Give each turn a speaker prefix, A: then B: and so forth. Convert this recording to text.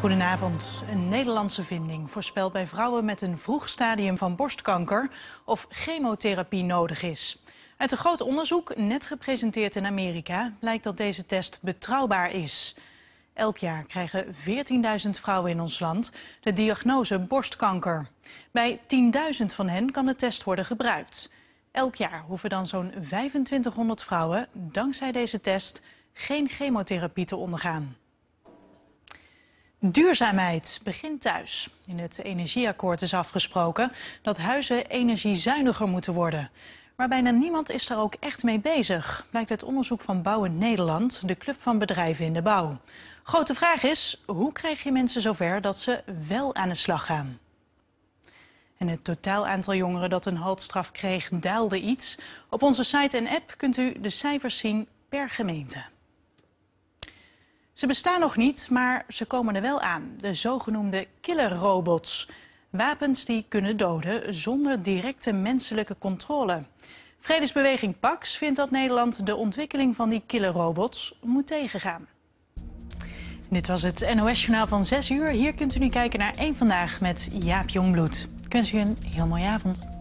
A: Goedenavond. Een Nederlandse vinding voorspelt bij vrouwen met een vroeg stadium van borstkanker of chemotherapie nodig is. Uit een groot onderzoek, net gepresenteerd in Amerika, blijkt dat deze test betrouwbaar is. Elk jaar krijgen 14.000 vrouwen in ons land de diagnose borstkanker. Bij 10.000 van hen kan de test worden gebruikt. Elk jaar hoeven dan zo'n 2500 vrouwen dankzij deze test geen chemotherapie te ondergaan. Duurzaamheid begint thuis. In het energieakkoord is afgesproken dat huizen energiezuiniger moeten worden. Maar bijna niemand is daar ook echt mee bezig, blijkt uit onderzoek van Bouwen Nederland, de club van bedrijven in de bouw. Grote vraag is, hoe krijg je mensen zover dat ze wel aan de slag gaan? En het totaal aantal jongeren dat een haltstraf kreeg daalde iets. Op onze site en app kunt u de cijfers zien per gemeente. Ze bestaan nog niet, maar ze komen er wel aan. De zogenoemde killerrobots. Wapens die kunnen doden zonder directe menselijke controle. Vredesbeweging Pax vindt dat Nederland de ontwikkeling van die killerrobots moet tegengaan. Dit was het NOS-journaal van 6 uur. Hier kunt u nu kijken naar één Vandaag met Jaap Jongbloed. Ik wens u een heel mooie avond.